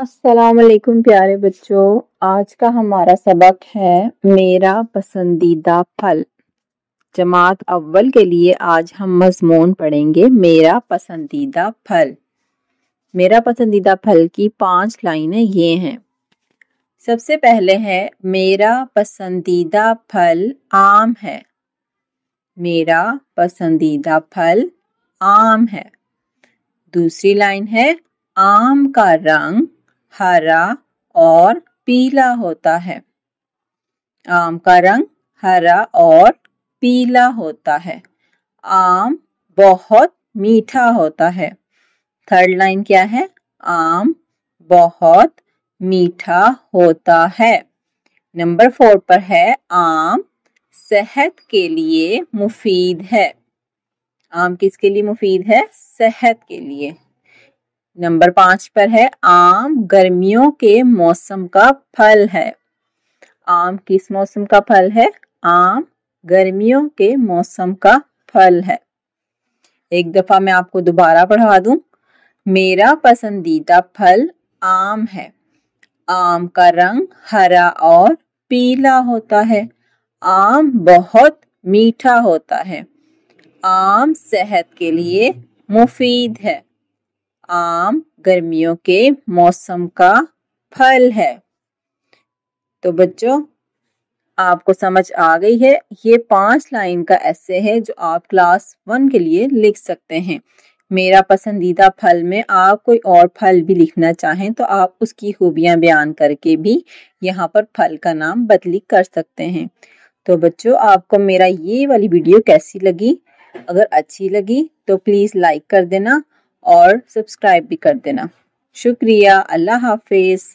असलकुम प्यारे बच्चों आज का हमारा सबक है मेरा पसंदीदा फल जमात अव्वल के लिए आज हम मजमून पढ़ेंगे मेरा पसंदीदा फल मेरा पसंदीदा फल की पांच लाइनें ये हैं सबसे पहले है मेरा पसंदीदा फल आम है मेरा पसंदीदा फल आम है दूसरी लाइन है आम का रंग हरा और पीला होता है आम का रंग हरा और पीला होता है आम बहुत मीठा होता है थर्ड लाइन क्या है आम बहुत मीठा होता है नंबर फोर पर है आम सेहत के लिए मुफीद है आम किसके लिए मुफीद है सेहत के लिए नंबर पांच पर है आम गर्मियों के मौसम का फल है आम किस मौसम का फल है आम गर्मियों के मौसम का फल है एक दफा मैं आपको दोबारा पढ़वा दूं मेरा पसंदीदा फल आम है आम का रंग हरा और पीला होता है आम बहुत मीठा होता है आम सेहत के लिए मुफीद है आम गर्मियों के मौसम का फल है तो बच्चों आपको समझ आ गई है ये पांच लाइन का ऐसे है जो आप क्लास वन के लिए लिख सकते हैं मेरा पसंदीदा फल में आप कोई और फल भी लिखना चाहें तो आप उसकी खूबियां बयान करके भी यहाँ पर फल का नाम बदली कर सकते हैं तो बच्चों आपको मेरा ये वाली वीडियो कैसी लगी अगर अच्छी लगी तो प्लीज़ लाइक कर देना और सब्सक्राइब भी कर देना शुक्रिया अल्लाह हाफिज़